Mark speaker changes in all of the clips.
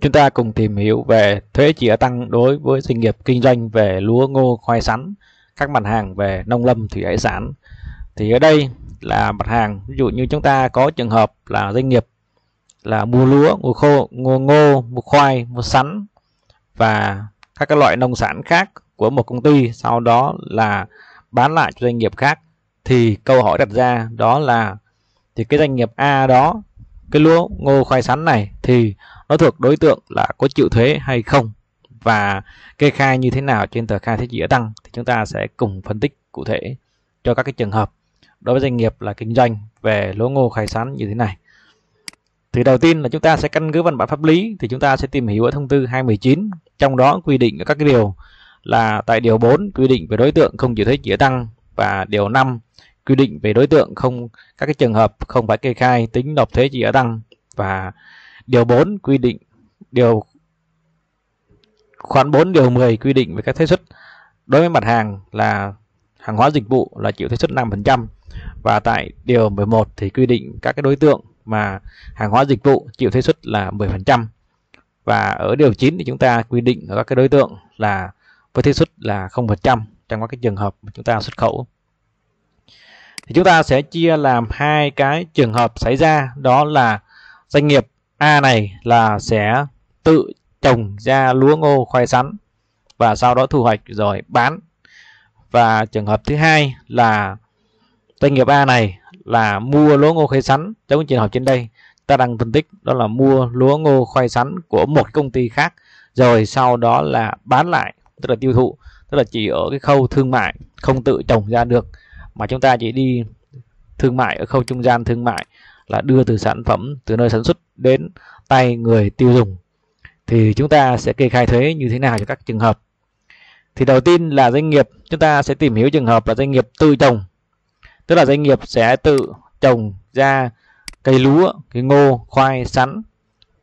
Speaker 1: Chúng ta cùng tìm hiểu về thuế chĩa tăng đối với doanh nghiệp kinh doanh về lúa, ngô, khoai sắn, các mặt hàng về nông lâm, thủy hải sản. Thì ở đây là mặt hàng, ví dụ như chúng ta có trường hợp là doanh nghiệp là mua lúa, mua khô, mua ngô, mua khoai, mua sắn và các cái loại nông sản khác của một công ty, sau đó là bán lại cho doanh nghiệp khác thì câu hỏi đặt ra đó là thì cái doanh nghiệp A đó cái lúa ngô khoai sắn này thì nó thuộc đối tượng là có chịu thuế hay không và kê khai như thế nào trên tờ khai thế chỉ tăng thì chúng ta sẽ cùng phân tích cụ thể cho các cái trường hợp đối với doanh nghiệp là kinh doanh về lúa ngô khai sản như thế này. Thì đầu tiên là chúng ta sẽ căn cứ văn bản pháp lý thì chúng ta sẽ tìm hiểu ở thông tư 219 trong đó quy định các cái điều là tại điều 4 quy định về đối tượng không chịu thuế chỉ tăng và điều 5 quy định về đối tượng không các cái trường hợp không phải kê khai tính nộp thuế chỉ tăng và Điều 4 quy định điều khoản 4 điều 10 quy định về các thuế suất đối với mặt hàng là hàng hóa dịch vụ là chịu thuế suất 5% và tại điều 11 thì quy định các cái đối tượng mà hàng hóa dịch vụ chịu thuế suất là 10% và ở điều 9 thì chúng ta quy định ở các cái đối tượng là với thuế suất là 0% trong các cái trường hợp mà chúng ta xuất khẩu thì chúng ta sẽ chia làm hai cái trường hợp xảy ra đó là doanh nghiệp A này là sẽ tự trồng ra lúa ngô khoai sắn và sau đó thu hoạch rồi bán. Và trường hợp thứ hai là doanh nghiệp A này là mua lúa ngô khoai sắn giống trường hợp trên đây ta đang phân tích đó là mua lúa ngô khoai sắn của một công ty khác rồi sau đó là bán lại tức là tiêu thụ tức là chỉ ở cái khâu thương mại không tự trồng ra được mà chúng ta chỉ đi thương mại ở khâu trung gian thương mại là đưa từ sản phẩm từ nơi sản xuất đến tay người tiêu dùng thì chúng ta sẽ kê khai thuế như thế nào cho các trường hợp thì đầu tiên là doanh nghiệp chúng ta sẽ tìm hiểu trường hợp là doanh nghiệp tự trồng tức là doanh nghiệp sẽ tự trồng ra cây lúa cây ngô khoai sắn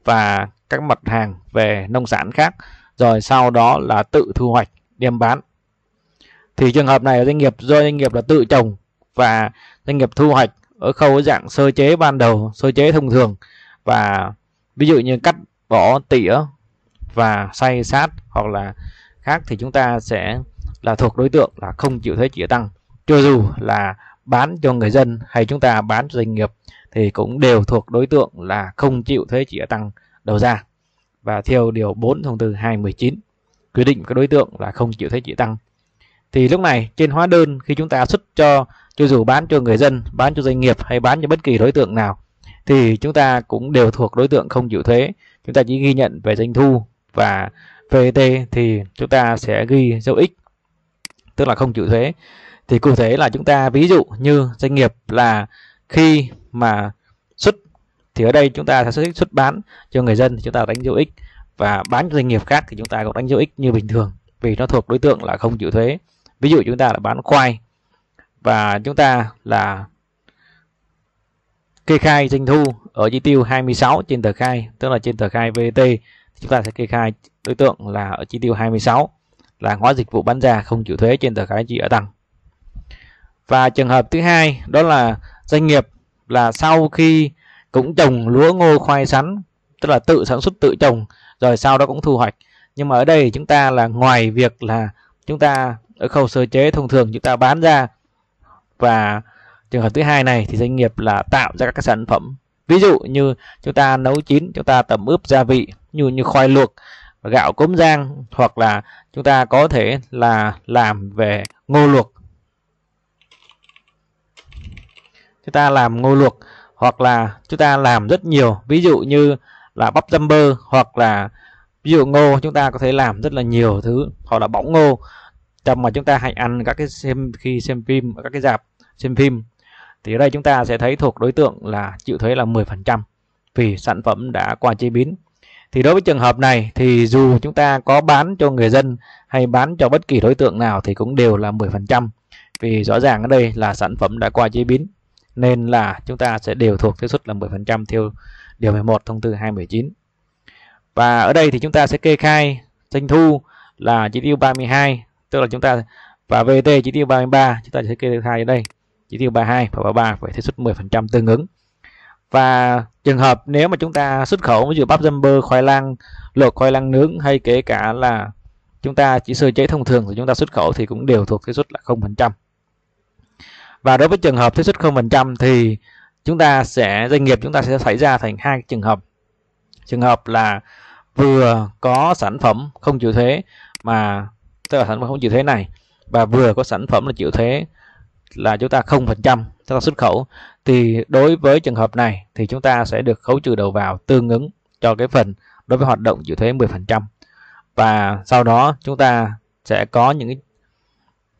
Speaker 1: và các mặt hàng về nông sản khác rồi sau đó là tự thu hoạch đem bán thì trường hợp này doanh nghiệp do doanh nghiệp là tự trồng và doanh nghiệp thu hoạch ở khâu dạng sơ chế ban đầu sơ chế thông thường và ví dụ như cắt bỏ tỉa và xay sát hoặc là khác thì chúng ta sẽ là thuộc đối tượng là không chịu thuế trị tăng cho dù là bán cho người dân hay chúng ta bán cho doanh nghiệp thì cũng đều thuộc đối tượng là không chịu thuế trị tăng đầu ra và theo điều 4 thông tư 219 quy định các đối tượng là không chịu thuế trị tăng thì lúc này trên hóa đơn khi chúng ta xuất cho cho dù bán cho người dân bán cho doanh nghiệp hay bán cho bất kỳ đối tượng nào thì chúng ta cũng đều thuộc đối tượng không chịu thuế chúng ta chỉ ghi nhận về doanh thu và VAT e thì chúng ta sẽ ghi dấu x tức là không chịu thuế thì cụ thể là chúng ta ví dụ như doanh nghiệp là khi mà xuất thì ở đây chúng ta sẽ xuất, xuất bán cho người dân thì chúng ta đánh dấu x và bán cho doanh nghiệp khác thì chúng ta cũng đánh dấu x như bình thường vì nó thuộc đối tượng là không chịu thuế ví dụ chúng ta là bán khoai và chúng ta là kê khai doanh thu ở chi tiêu 26 trên tờ khai tức là trên tờ khai VAT chúng ta sẽ kê khai đối tượng là ở chi tiêu 26 là hóa dịch vụ bán ra không chịu thuế trên tờ khai chi ở tăng và trường hợp thứ hai đó là doanh nghiệp là sau khi cũng trồng lúa ngô khoai sắn tức là tự sản xuất tự trồng rồi sau đó cũng thu hoạch nhưng mà ở đây chúng ta là ngoài việc là chúng ta ở khâu sơ chế thông thường chúng ta bán ra và trường hợp thứ hai này thì doanh nghiệp là tạo ra các sản phẩm ví dụ như chúng ta nấu chín chúng ta tẩm ướp gia vị như như khoai luộc gạo cốm rang hoặc là chúng ta có thể là làm về ngô luộc chúng ta làm ngô luộc hoặc là chúng ta làm rất nhiều ví dụ như là bắp dâm bơ hoặc là ví dụ ngô chúng ta có thể làm rất là nhiều thứ hoặc là bóng ngô trong mà chúng ta hãy ăn các cái xem khi xem phim các cái dạp xem phim thì ở đây chúng ta sẽ thấy thuộc đối tượng là chịu thuế là 10% vì sản phẩm đã qua chế biến. Thì đối với trường hợp này thì dù chúng ta có bán cho người dân hay bán cho bất kỳ đối tượng nào thì cũng đều là 10% vì rõ ràng ở đây là sản phẩm đã qua chế biến nên là chúng ta sẽ đều thuộc thuế suất là 10% theo điều 11 thông tư 219. Và ở đây thì chúng ta sẽ kê khai doanh thu là chỉ tiêu 32 tức là chúng ta và VT chỉ tiêu 33 chúng ta sẽ kê được hai ở đây chỉ tiêu 32 và 33 phải thuế xuất 10% tương ứng và trường hợp nếu mà chúng ta xuất khẩu ví dụ bắp dâm bơ khoai lang luộc khoai lang nướng hay kể cả là chúng ta chỉ sơ chế thông thường thì chúng ta xuất khẩu thì cũng đều thuộc thuế xuất là 0% và đối với trường hợp thuế suất 0% thì chúng ta sẽ doanh nghiệp chúng ta sẽ xảy ra thành hai trường hợp trường hợp là vừa có sản phẩm không chịu thuế mà tức là sản phẩm không chịu thuế này và vừa có sản phẩm là chịu thuế là chúng ta không phần trăm chúng ta xuất khẩu thì đối với trường hợp này thì chúng ta sẽ được khấu trừ đầu vào tương ứng cho cái phần đối với hoạt động chịu thuế 10 và sau đó chúng ta sẽ có những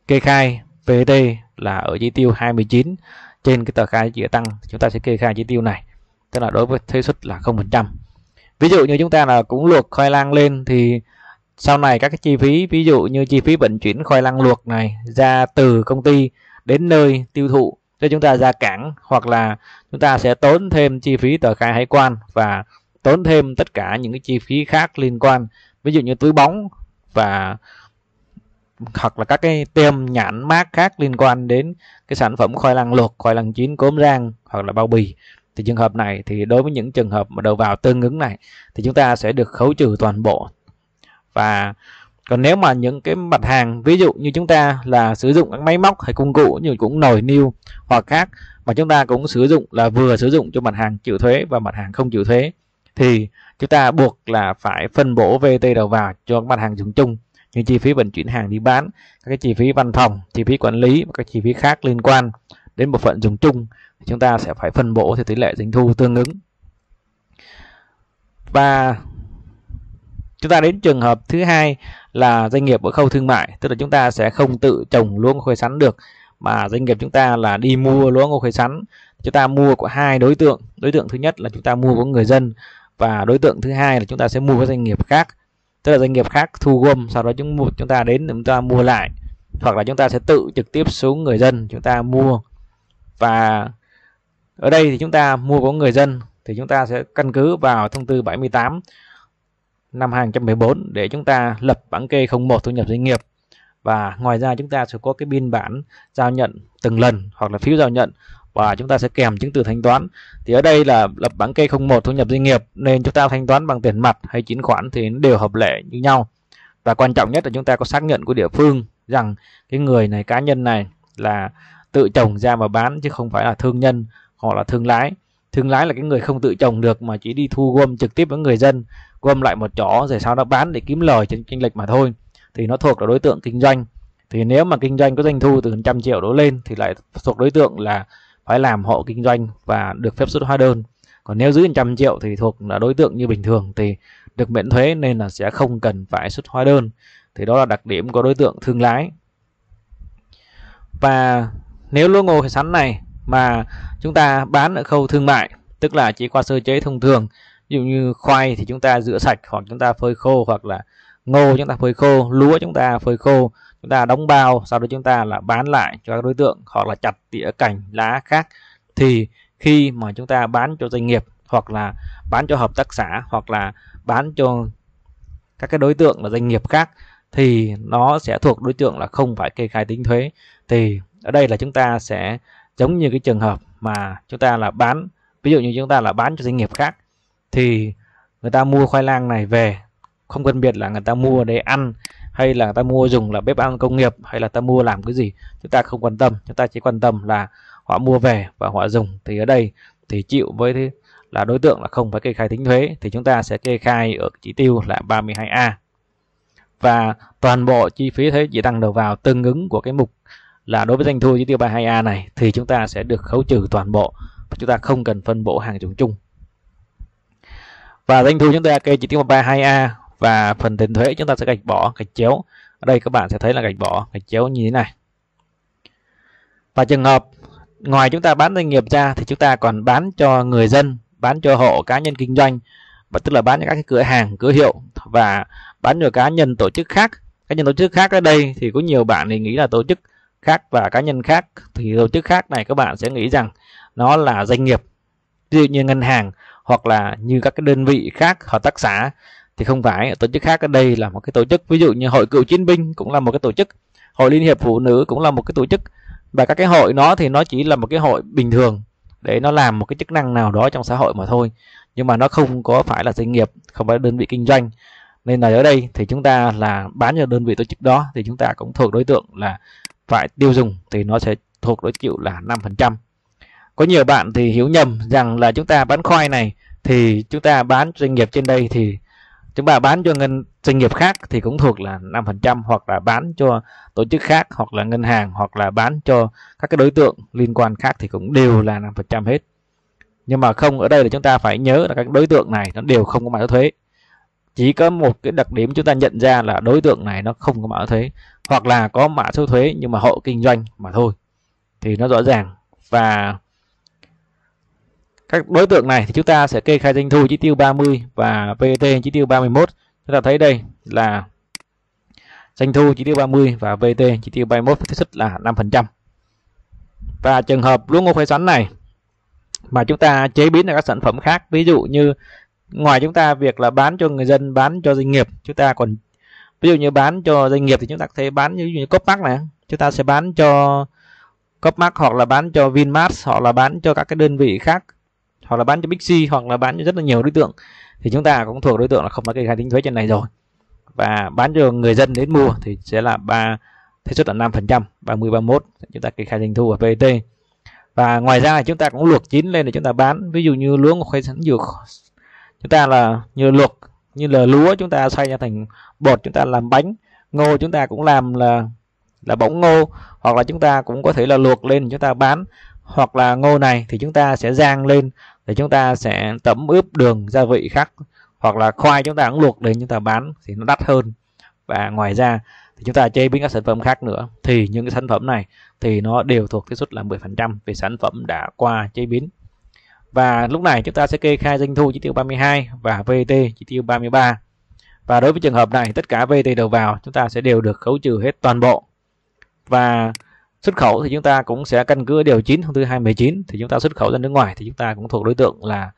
Speaker 1: kê khai PT e là ở chi tiêu 29 trên cái tờ khai chỉ tăng chúng ta sẽ kê khai chi tiêu này tức là đối với thuế xuất là không phần trăm ví dụ như chúng ta là cũng luộc khoai lang lên thì sau này các cái chi phí ví dụ như chi phí vận chuyển khoai lang luộc này ra từ công ty đến nơi tiêu thụ cho chúng ta ra cảng hoặc là chúng ta sẽ tốn thêm chi phí tờ khai hải quan và tốn thêm tất cả những cái chi phí khác liên quan ví dụ như túi bóng và hoặc là các cái tem nhãn mát khác liên quan đến cái sản phẩm khoai lang luộc khoai lang chín cốm rang hoặc là bao bì thì trường hợp này thì đối với những trường hợp mà đầu vào tương ứng này thì chúng ta sẽ được khấu trừ toàn bộ và còn nếu mà những cái mặt hàng ví dụ như chúng ta là sử dụng các máy móc hay công cụ như cũng nồi niêu hoặc khác mà chúng ta cũng sử dụng là vừa sử dụng cho mặt hàng chịu thuế và mặt hàng không chịu thuế thì chúng ta buộc là phải phân bổ VT đầu vào cho các mặt hàng dùng chung như chi phí vận chuyển hàng đi bán, các cái chi phí văn phòng, chi phí quản lý và các chi phí khác liên quan đến bộ phận dùng chung thì chúng ta sẽ phải phân bổ theo tỷ lệ doanh thu tương ứng. Và chúng ta đến trường hợp thứ hai là doanh nghiệp ở khâu thương mại tức là chúng ta sẽ không tự trồng lúa khoai sắn được mà doanh nghiệp chúng ta là đi mua lúa ngô khoai sắn chúng ta mua của hai đối tượng đối tượng thứ nhất là chúng ta mua của người dân và đối tượng thứ hai là chúng ta sẽ mua với doanh nghiệp khác tức là doanh nghiệp khác thu gom sau đó chúng mua chúng ta đến chúng ta mua lại hoặc là chúng ta sẽ tự trực tiếp xuống người dân chúng ta mua và ở đây thì chúng ta mua của người dân thì chúng ta sẽ căn cứ vào thông tư 78 năm 2014 để chúng ta lập bảng kê 01 thu nhập doanh nghiệp và ngoài ra chúng ta sẽ có cái biên bản giao nhận từng lần hoặc là phiếu giao nhận và chúng ta sẽ kèm chứng từ thanh toán thì ở đây là lập bảng kê 01 thu nhập doanh nghiệp nên chúng ta thanh toán bằng tiền mặt hay chuyển khoản thì đều hợp lệ như nhau và quan trọng nhất là chúng ta có xác nhận của địa phương rằng cái người này cá nhân này là tự trồng ra mà bán chứ không phải là thương nhân hoặc là thương lái thương lái là cái người không tự trồng được mà chỉ đi thu gom trực tiếp với người dân gom lại một chỗ rồi sau đó bán để kiếm lời trên chênh lệch mà thôi thì nó thuộc là đối tượng kinh doanh thì nếu mà kinh doanh có doanh thu từ trăm triệu đổ lên thì lại thuộc đối tượng là phải làm hộ kinh doanh và được phép xuất hóa đơn còn nếu dưới trăm triệu thì thuộc là đối tượng như bình thường thì được miễn thuế nên là sẽ không cần phải xuất hóa đơn thì đó là đặc điểm của đối tượng thương lái và nếu lô ngô sắn này mà chúng ta bán ở khâu thương mại tức là chỉ qua sơ chế thông thường ví dụ như khoai thì chúng ta rửa sạch hoặc chúng ta phơi khô hoặc là ngô chúng ta phơi khô lúa chúng ta phơi khô chúng ta đóng bao sau đó chúng ta là bán lại cho các đối tượng hoặc là chặt tỉa cành lá khác thì khi mà chúng ta bán cho doanh nghiệp hoặc là bán cho hợp tác xã hoặc là bán cho các cái đối tượng là doanh nghiệp khác thì nó sẽ thuộc đối tượng là không phải kê khai tính thuế thì ở đây là chúng ta sẽ giống như cái trường hợp mà chúng ta là bán ví dụ như chúng ta là bán cho doanh nghiệp khác thì người ta mua khoai lang này về không phân biệt là người ta mua để ăn hay là người ta mua dùng là bếp ăn công nghiệp hay là ta mua làm cái gì chúng ta không quan tâm chúng ta chỉ quan tâm là họ mua về và họ dùng thì ở đây thì chịu với thế là đối tượng là không phải kê khai tính thuế thì chúng ta sẽ kê khai ở chỉ tiêu là 32A và toàn bộ chi phí thuế chỉ tăng đầu vào tương ứng của cái mục là đối với doanh thu chỉ tiêu 32A này thì chúng ta sẽ được khấu trừ toàn bộ và chúng ta không cần phân bổ hàng dùng chung và doanh thu chúng ta kê chỉ tiêu 132A và phần tiền thuế chúng ta sẽ gạch bỏ gạch chéo ở đây các bạn sẽ thấy là gạch bỏ gạch chéo như thế này và trường hợp ngoài chúng ta bán doanh nghiệp ra thì chúng ta còn bán cho người dân bán cho hộ cá nhân kinh doanh và tức là bán cho các cửa hàng cửa hiệu và bán cho cá nhân tổ chức khác cá nhân tổ chức khác ở đây thì có nhiều bạn thì nghĩ là tổ chức khác và cá nhân khác thì tổ chức khác này các bạn sẽ nghĩ rằng nó là doanh nghiệp ví dụ như ngân hàng hoặc là như các cái đơn vị khác hợp tác xã thì không phải tổ chức khác ở đây là một cái tổ chức ví dụ như hội cựu chiến binh cũng là một cái tổ chức hội liên hiệp phụ nữ cũng là một cái tổ chức và các cái hội nó thì nó chỉ là một cái hội bình thường để nó làm một cái chức năng nào đó trong xã hội mà thôi nhưng mà nó không có phải là doanh nghiệp không phải đơn vị kinh doanh nên là ở đây thì chúng ta là bán cho đơn vị tổ chức đó thì chúng ta cũng thuộc đối tượng là phải tiêu dùng thì nó sẽ thuộc đối chịu là 5% có nhiều bạn thì hiểu nhầm rằng là chúng ta bán khoai này thì chúng ta bán doanh nghiệp trên đây thì chúng ta bán cho ngân doanh nghiệp khác thì cũng thuộc là 5% hoặc là bán cho tổ chức khác hoặc là ngân hàng hoặc là bán cho các cái đối tượng liên quan khác thì cũng đều là 5% hết. Nhưng mà không ở đây là chúng ta phải nhớ là các đối tượng này nó đều không có mã thuế. Chỉ có một cái đặc điểm chúng ta nhận ra là đối tượng này nó không có mã thuế hoặc là có mã số thuế nhưng mà hộ kinh doanh mà thôi. Thì nó rõ ràng và các đối tượng này thì chúng ta sẽ kê khai doanh thu chi tiêu 30 và VAT e chi tiêu 31 chúng ta thấy đây là doanh thu chi tiêu 30 và VAT e chi tiêu 31 với suất là 5% và trường hợp lúa ngô khoai xoắn này mà chúng ta chế biến ra các sản phẩm khác ví dụ như ngoài chúng ta việc là bán cho người dân bán cho doanh nghiệp chúng ta còn ví dụ như bán cho doanh nghiệp thì chúng ta có thể bán như, như mắc này chúng ta sẽ bán cho cốc mắc hoặc là bán cho Vinmart hoặc là bán cho các cái đơn vị khác hoặc là bán cho Bixi hoặc là bán cho rất là nhiều đối tượng thì chúng ta cũng thuộc đối tượng là không có kê khai tính thuế trên này rồi và bán cho người dân đến mua thì sẽ là ba thuế suất là năm phần trăm ba 5% ba mốt chúng ta kê khai doanh thu ở VAT và ngoài ra chúng ta cũng luộc chín lên để chúng ta bán ví dụ như lúa khoai sắn dược chúng ta là như luộc như là lúa chúng ta xoay ra thành bột chúng ta làm bánh ngô chúng ta cũng làm là là bỗng ngô hoặc là chúng ta cũng có thể là luộc lên chúng ta bán hoặc là ngô này thì chúng ta sẽ rang lên thì chúng ta sẽ tẩm ướp đường gia vị khác hoặc là khoai chúng ta cũng luộc để chúng ta bán thì nó đắt hơn và ngoài ra thì chúng ta chế biến các sản phẩm khác nữa thì những cái sản phẩm này thì nó đều thuộc cái suất là 10% về sản phẩm đã qua chế biến và lúc này chúng ta sẽ kê khai doanh thu chi tiêu 32 và VT chi tiêu 33 và đối với trường hợp này tất cả VT đầu vào chúng ta sẽ đều được khấu trừ hết toàn bộ và Xuất khẩu thì chúng ta cũng sẽ căn cứ điều 9 thông tư 219 thì chúng ta xuất khẩu ra nước ngoài thì chúng ta cũng thuộc đối tượng là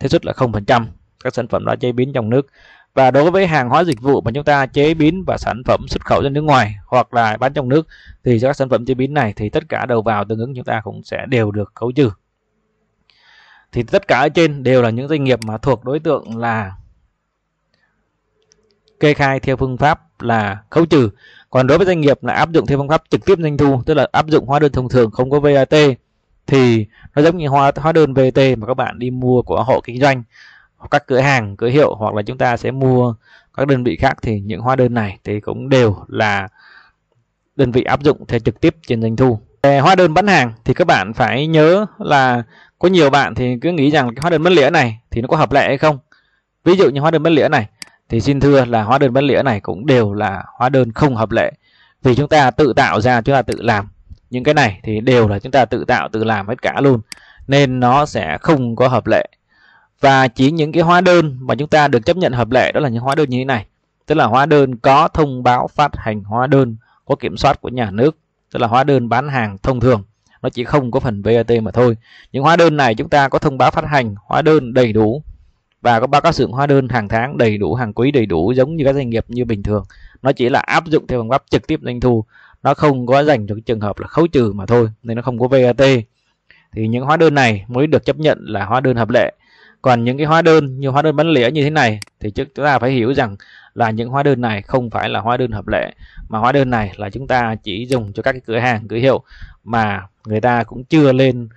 Speaker 1: thuế suất là 0% các sản phẩm đã chế biến trong nước. Và đối với hàng hóa dịch vụ mà chúng ta chế biến và sản phẩm xuất khẩu ra nước ngoài hoặc là bán trong nước thì cho các sản phẩm chế biến này thì tất cả đầu vào tương ứng chúng ta cũng sẽ đều được khấu trừ. Thì tất cả ở trên đều là những doanh nghiệp mà thuộc đối tượng là kê khai theo phương pháp là khấu trừ còn đối với doanh nghiệp là áp dụng theo phương pháp trực tiếp doanh thu tức là áp dụng hóa đơn thông thường không có VAT thì nó giống như hóa hóa đơn VAT mà các bạn đi mua của hộ kinh doanh các cửa hàng cửa hiệu hoặc là chúng ta sẽ mua các đơn vị khác thì những hóa đơn này thì cũng đều là đơn vị áp dụng theo trực tiếp trên doanh thu về hóa đơn bán hàng thì các bạn phải nhớ là có nhiều bạn thì cứ nghĩ rằng cái hóa đơn bán lẻ này thì nó có hợp lệ hay không ví dụ như hóa đơn bán lẻ này thì xin thưa là hóa đơn bất lĩa này cũng đều là hóa đơn không hợp lệ vì chúng ta tự tạo ra chúng ta tự làm những cái này thì đều là chúng ta tự tạo tự làm hết cả luôn nên nó sẽ không có hợp lệ và chỉ những cái hóa đơn mà chúng ta được chấp nhận hợp lệ đó là những hóa đơn như thế này tức là hóa đơn có thông báo phát hành hóa đơn có kiểm soát của nhà nước tức là hóa đơn bán hàng thông thường nó chỉ không có phần VAT mà thôi những hóa đơn này chúng ta có thông báo phát hành hóa đơn đầy đủ và có báo cáo sự hóa đơn hàng tháng đầy đủ hàng quý đầy đủ giống như các doanh nghiệp như bình thường nó chỉ là áp dụng theo phương pháp trực tiếp doanh thu nó không có dành cho trường hợp là khấu trừ mà thôi nên nó không có VAT thì những hóa đơn này mới được chấp nhận là hóa đơn hợp lệ còn những cái hóa đơn như hóa đơn bán lẻ như thế này thì chúng ta phải hiểu rằng là những hóa đơn này không phải là hóa đơn hợp lệ mà hóa đơn này là chúng ta chỉ dùng cho các cái cửa hàng cửa hiệu mà người ta cũng chưa lên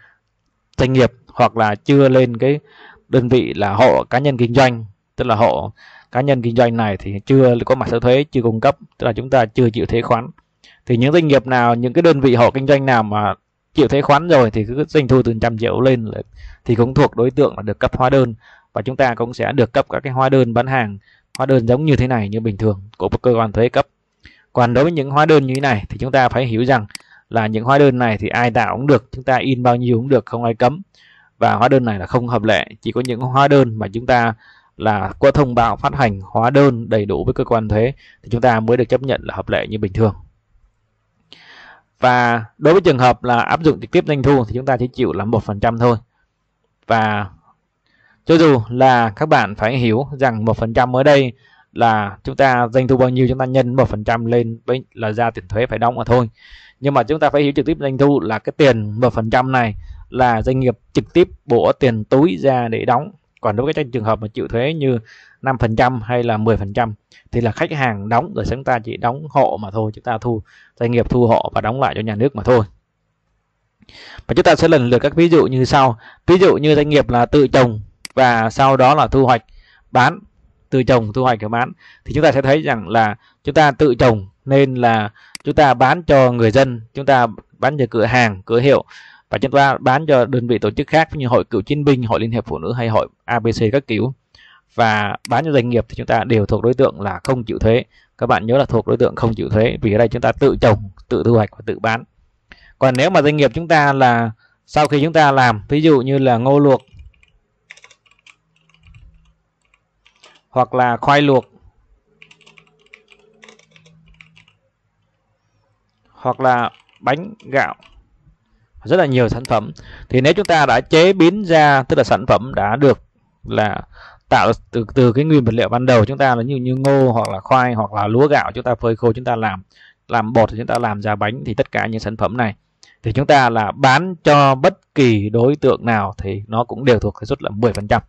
Speaker 1: doanh nghiệp hoặc là chưa lên cái đơn vị là hộ cá nhân kinh doanh tức là hộ cá nhân kinh doanh này thì chưa có mặt số thuế chưa cung cấp tức là chúng ta chưa chịu thuế khoán thì những doanh nghiệp nào những cái đơn vị hộ kinh doanh nào mà chịu thuế khoán rồi thì cứ doanh thu từ trăm triệu lên thì cũng thuộc đối tượng là được cấp hóa đơn và chúng ta cũng sẽ được cấp các cái hóa đơn bán hàng hóa đơn giống như thế này như bình thường của cơ quan thuế cấp còn đối với những hóa đơn như thế này thì chúng ta phải hiểu rằng là những hóa đơn này thì ai tạo cũng được chúng ta in bao nhiêu cũng được không ai cấm và hóa đơn này là không hợp lệ chỉ có những hóa đơn mà chúng ta là có thông báo phát hành hóa đơn đầy đủ với cơ quan thuế thì chúng ta mới được chấp nhận là hợp lệ như bình thường và đối với trường hợp là áp dụng trực tiếp doanh thu thì chúng ta chỉ chịu là một phần trăm thôi và cho dù là các bạn phải hiểu rằng một phần trăm ở đây là chúng ta doanh thu bao nhiêu chúng ta nhân một phần trăm lên với là ra tiền thuế phải đóng mà thôi nhưng mà chúng ta phải hiểu trực tiếp doanh thu là cái tiền một phần trăm này là doanh nghiệp trực tiếp bỏ tiền túi ra để đóng còn đối với các trường hợp mà chịu thuế như 5% hay là 10% thì là khách hàng đóng rồi chúng ta chỉ đóng hộ mà thôi chúng ta thu doanh nghiệp thu hộ và đóng lại cho nhà nước mà thôi và chúng ta sẽ lần lượt các ví dụ như sau ví dụ như doanh nghiệp là tự trồng và sau đó là thu hoạch bán tự trồng thu hoạch và bán thì chúng ta sẽ thấy rằng là chúng ta tự trồng nên là chúng ta bán cho người dân chúng ta bán cho cửa hàng cửa hiệu và chúng ta bán cho đơn vị tổ chức khác như hội cựu chiến binh hội liên hiệp phụ nữ hay hội abc các kiểu và bán cho doanh nghiệp thì chúng ta đều thuộc đối tượng là không chịu thuế các bạn nhớ là thuộc đối tượng không chịu thuế vì ở đây chúng ta tự trồng tự thu hoạch và tự bán còn nếu mà doanh nghiệp chúng ta là sau khi chúng ta làm ví dụ như là ngô luộc hoặc là khoai luộc hoặc là bánh gạo rất là nhiều sản phẩm thì nếu chúng ta đã chế biến ra tức là sản phẩm đã được là tạo từ từ cái nguyên vật liệu ban đầu chúng ta là như như ngô hoặc là khoai hoặc là lúa gạo chúng ta phơi khô chúng ta làm làm bột thì chúng ta làm ra bánh thì tất cả những sản phẩm này thì chúng ta là bán cho bất kỳ đối tượng nào thì nó cũng đều thuộc cái suất là 10%.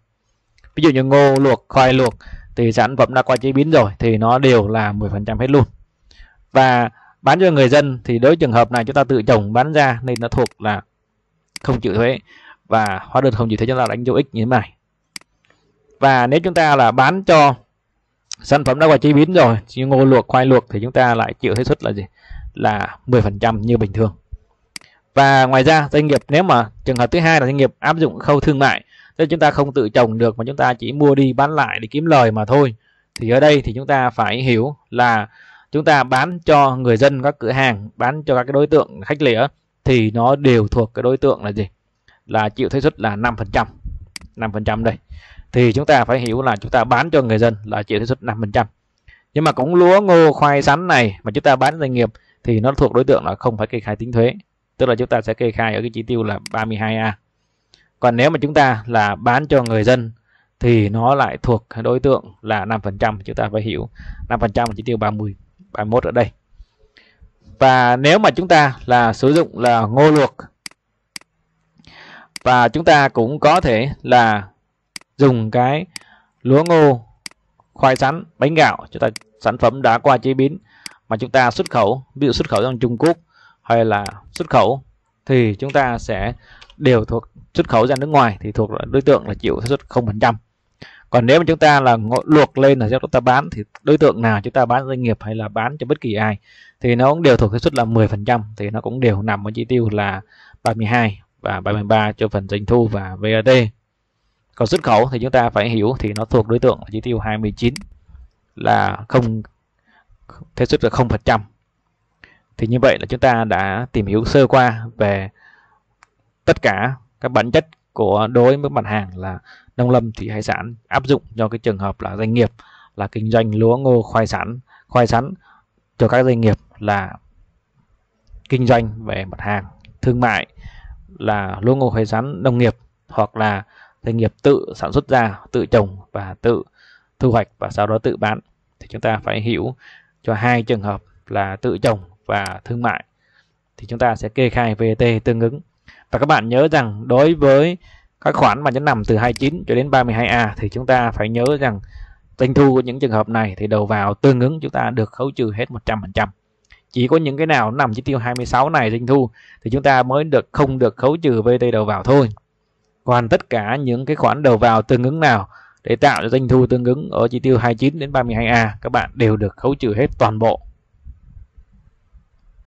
Speaker 1: Ví dụ như ngô luộc, khoai luộc thì sản phẩm đã qua chế biến rồi thì nó đều là 10% hết luôn. Và bán cho người dân thì đối với trường hợp này chúng ta tự trồng bán ra nên nó thuộc là không chịu thuế và hóa đơn không chịu thuế chúng ta đánh dấu x như thế này và nếu chúng ta là bán cho sản phẩm đã qua chế biến rồi như ngô luộc khoai luộc thì chúng ta lại chịu thuế suất là gì là 10% như bình thường và ngoài ra doanh nghiệp nếu mà trường hợp thứ hai là doanh nghiệp áp dụng khâu thương mại tức chúng ta không tự trồng được mà chúng ta chỉ mua đi bán lại để kiếm lời mà thôi thì ở đây thì chúng ta phải hiểu là chúng ta bán cho người dân các cửa hàng bán cho các cái đối tượng khách lẻ thì nó đều thuộc cái đối tượng là gì là chịu thuế suất là 5% 5% đây thì chúng ta phải hiểu là chúng ta bán cho người dân là chịu thuế suất 5% nhưng mà cũng lúa ngô khoai sắn này mà chúng ta bán doanh nghiệp thì nó thuộc đối tượng là không phải kê khai tính thuế tức là chúng ta sẽ kê khai ở cái chỉ tiêu là 32A còn nếu mà chúng ta là bán cho người dân thì nó lại thuộc đối tượng là 5% chúng ta phải hiểu 5% chỉ tiêu 30 31 ở đây và nếu mà chúng ta là sử dụng là ngô luộc và chúng ta cũng có thể là dùng cái lúa ngô khoai sắn bánh gạo chúng ta sản phẩm đã qua chế biến mà chúng ta xuất khẩu ví dụ xuất khẩu sang Trung Quốc hay là xuất khẩu thì chúng ta sẽ đều thuộc xuất khẩu ra nước ngoài thì thuộc đối tượng là chịu thuế suất 0% còn nếu mà chúng ta là luộc lên là cho chúng ta bán thì đối tượng nào chúng ta bán doanh nghiệp hay là bán cho bất kỳ ai thì nó cũng đều thuộc cái suất là 10 phần trăm thì nó cũng đều nằm ở chi tiêu là 32 và 33 cho phần doanh thu và VAT còn xuất khẩu thì chúng ta phải hiểu thì nó thuộc đối tượng chi tiêu 29 là không thuế suất là không phần trăm thì như vậy là chúng ta đã tìm hiểu sơ qua về tất cả các bản chất của đối với mặt hàng là nông lâm thủy hải sản áp dụng cho cái trường hợp là doanh nghiệp là kinh doanh lúa ngô khoai sản khoai sắn cho các doanh nghiệp là kinh doanh về mặt hàng thương mại là lúa ngô khoai sắn nông nghiệp hoặc là doanh nghiệp tự sản xuất ra tự trồng và tự thu hoạch và sau đó tự bán thì chúng ta phải hiểu cho hai trường hợp là tự trồng và thương mại thì chúng ta sẽ kê khai VAT tương ứng và các bạn nhớ rằng đối với các khoản mà nó nằm từ 29 cho đến 32A thì chúng ta phải nhớ rằng doanh thu của những trường hợp này thì đầu vào tương ứng chúng ta được khấu trừ hết 100%. Chỉ có những cái nào nằm chỉ tiêu 26 này doanh thu thì chúng ta mới được không được khấu trừ VT đầu vào thôi. Còn tất cả những cái khoản đầu vào tương ứng nào để tạo cho doanh thu tương ứng ở chỉ tiêu 29 đến 32A các bạn đều được khấu trừ hết toàn bộ